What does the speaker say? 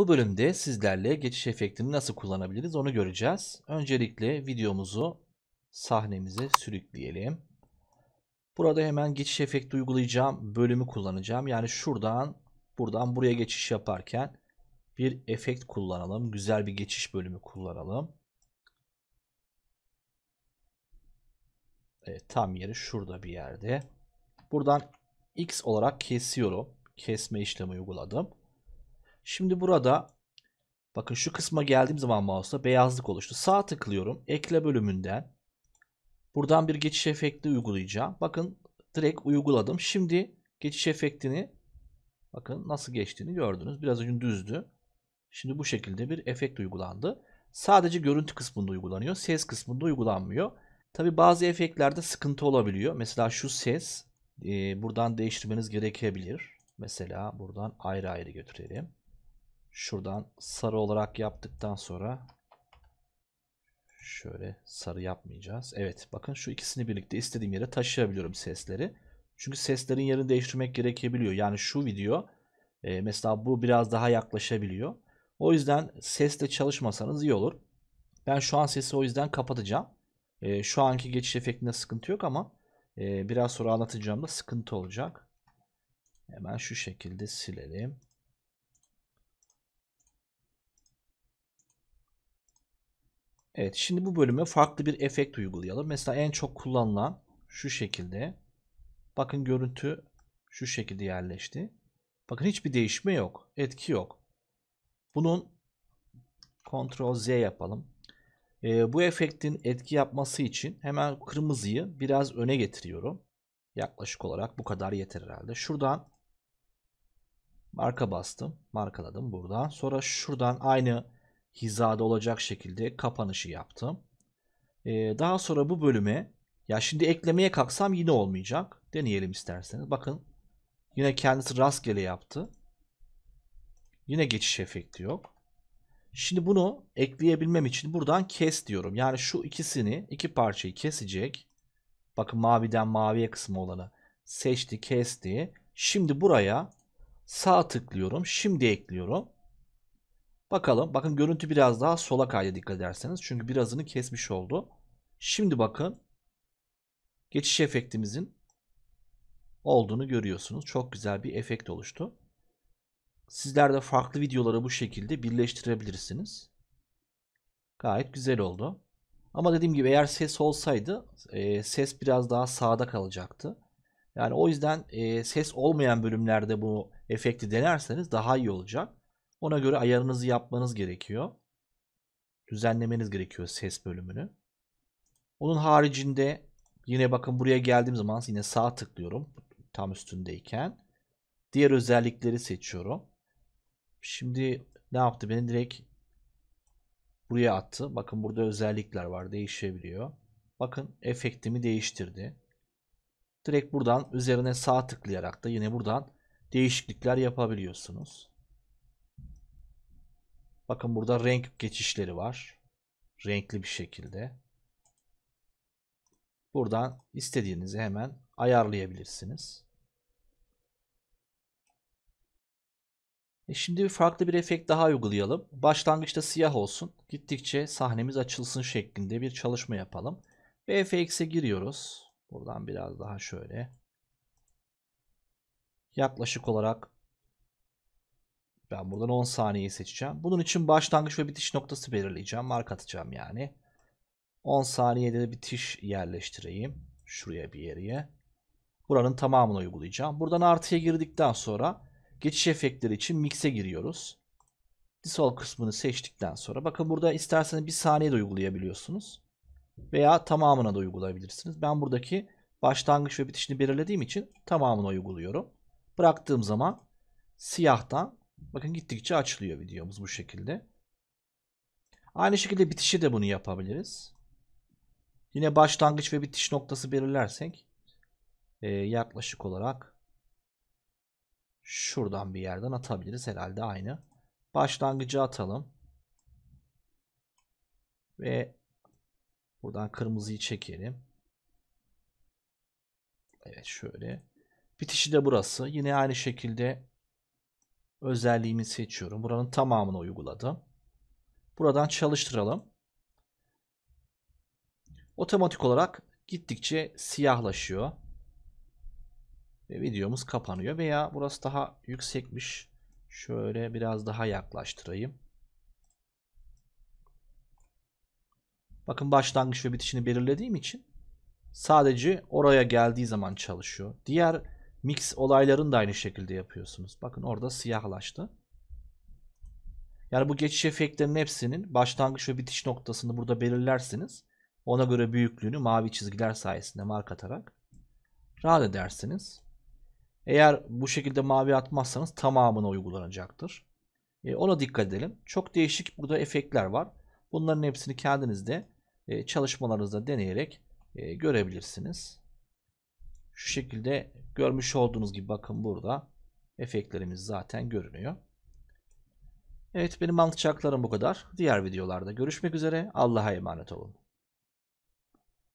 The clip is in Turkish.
Bu bölümde sizlerle geçiş efektini nasıl kullanabiliriz onu göreceğiz. Öncelikle videomuzu sahnemize sürükleyelim. Burada hemen geçiş efekti uygulayacağım bölümü kullanacağım. Yani şuradan buradan buraya geçiş yaparken bir efekt kullanalım. Güzel bir geçiş bölümü kullanalım. Evet, tam yeri şurada bir yerde. Buradan X olarak kesiyorum. Kesme işlemi uyguladım. Şimdi burada bakın şu kısma geldiğim zaman mouse'da beyazlık oluştu. Sağ tıklıyorum. Ekle bölümünden. Buradan bir geçiş efekti uygulayacağım. Bakın direkt uyguladım. Şimdi geçiş efektini bakın nasıl geçtiğini gördünüz. Biraz önce düzdü. Şimdi bu şekilde bir efekt uygulandı. Sadece görüntü kısmında uygulanıyor. Ses kısmında uygulanmıyor. Tabi bazı efektlerde sıkıntı olabiliyor. Mesela şu ses e, buradan değiştirmeniz gerekebilir. Mesela buradan ayrı ayrı götürelim. Şuradan sarı olarak yaptıktan sonra şöyle sarı yapmayacağız. Evet bakın şu ikisini birlikte istediğim yere taşıyabiliyorum sesleri. Çünkü seslerin yerini değiştirmek gerekebiliyor. Yani şu video e, mesela bu biraz daha yaklaşabiliyor. O yüzden sesle çalışmasanız iyi olur. Ben şu an sesi o yüzden kapatacağım. E, şu anki geçiş efektinde sıkıntı yok ama e, biraz sonra da sıkıntı olacak. Hemen şu şekilde silelim. Evet şimdi bu bölüme farklı bir efekt uygulayalım. Mesela en çok kullanılan şu şekilde. Bakın görüntü şu şekilde yerleşti. Bakın hiçbir değişme yok. Etki yok. Bunun Ctrl Z yapalım. E, bu efektin etki yapması için hemen kırmızıyı biraz öne getiriyorum. Yaklaşık olarak bu kadar yeter herhalde. Şuradan marka bastım. Markaladım buradan. Sonra şuradan aynı hizada olacak şekilde kapanışı yaptım. Ee, daha sonra bu bölüme ya şimdi eklemeye kalksam yine olmayacak. Deneyelim isterseniz. Bakın yine kendisi rastgele yaptı. Yine geçiş efekti yok. Şimdi bunu ekleyebilmem için buradan kes diyorum. Yani şu ikisini iki parçayı kesecek. Bakın maviden maviye kısmı olanı seçti kesti. Şimdi buraya sağ tıklıyorum. Şimdi ekliyorum. Bakalım. Bakın görüntü biraz daha sola kaydı dikkat ederseniz. Çünkü birazını kesmiş oldu. Şimdi bakın. Geçiş efektimizin olduğunu görüyorsunuz. Çok güzel bir efekt oluştu. Sizler de farklı videoları bu şekilde birleştirebilirsiniz. Gayet güzel oldu. Ama dediğim gibi eğer ses olsaydı e, ses biraz daha sağda kalacaktı. Yani o yüzden e, ses olmayan bölümlerde bu efekti denerseniz daha iyi olacak. Ona göre ayarınızı yapmanız gerekiyor. Düzenlemeniz gerekiyor ses bölümünü. Onun haricinde yine bakın buraya geldiğim zaman yine sağ tıklıyorum. Tam üstündeyken. Diğer özellikleri seçiyorum. Şimdi ne yaptı? Beni direkt buraya attı. Bakın burada özellikler var. Değişebiliyor. Bakın efektimi değiştirdi. Direkt buradan üzerine sağ tıklayarak da yine buradan değişiklikler yapabiliyorsunuz. Bakın burada renk geçişleri var. Renkli bir şekilde. Buradan istediğinizi hemen ayarlayabilirsiniz. E şimdi farklı bir efekt daha uygulayalım. Başlangıçta siyah olsun. Gittikçe sahnemiz açılsın şeklinde bir çalışma yapalım. VFX'e giriyoruz. Buradan biraz daha şöyle. Yaklaşık olarak ben buradan 10 saniyeyi seçeceğim. Bunun için başlangıç ve bitiş noktası belirleyeceğim. Mark atacağım yani. 10 saniyede de bitiş yerleştireyim. Şuraya bir yere. Buranın tamamını uygulayacağım. Buradan artıya girdikten sonra geçiş efektleri için mix'e giriyoruz. Dissolve kısmını seçtikten sonra bakın burada isterseniz bir saniye de uygulayabiliyorsunuz. Veya tamamına da uygulayabilirsiniz. Ben buradaki başlangıç ve bitişini belirlediğim için tamamını uyguluyorum. Bıraktığım zaman siyahtan Bakın gittikçe açılıyor videomuz bu şekilde. Aynı şekilde bitişi de bunu yapabiliriz. Yine başlangıç ve bitiş noktası belirlersek e, yaklaşık olarak şuradan bir yerden atabiliriz herhalde aynı. Başlangıcı atalım. Ve buradan kırmızıyı çekelim. Evet şöyle. Bitişi de burası. Yine aynı şekilde özelliğimi seçiyorum. Buranın tamamını uyguladım. Buradan çalıştıralım. Otomatik olarak gittikçe siyahlaşıyor. Ve videomuz kapanıyor veya burası daha yüksekmiş. Şöyle biraz daha yaklaştırayım. Bakın başlangıç ve bitişini belirlediğim için sadece oraya geldiği zaman çalışıyor. Diğer Mix olaylarını da aynı şekilde yapıyorsunuz. Bakın orada siyahlaştı. Yani bu geçiş efektlerinin hepsinin başlangıç ve bitiş noktasını burada belirlersiniz. Ona göre büyüklüğünü mavi çizgiler sayesinde mark atarak rahat edersiniz. Eğer bu şekilde mavi atmazsanız tamamına uygulanacaktır. E, ona dikkat edelim. Çok değişik burada efektler var. Bunların hepsini kendiniz de e, çalışmalarınızda deneyerek e, görebilirsiniz. Şu şekilde görmüş olduğunuz gibi bakın burada efektlerimiz zaten görünüyor. Evet benim mantıçaklarım bu kadar. Diğer videolarda görüşmek üzere. Allah'a emanet olun.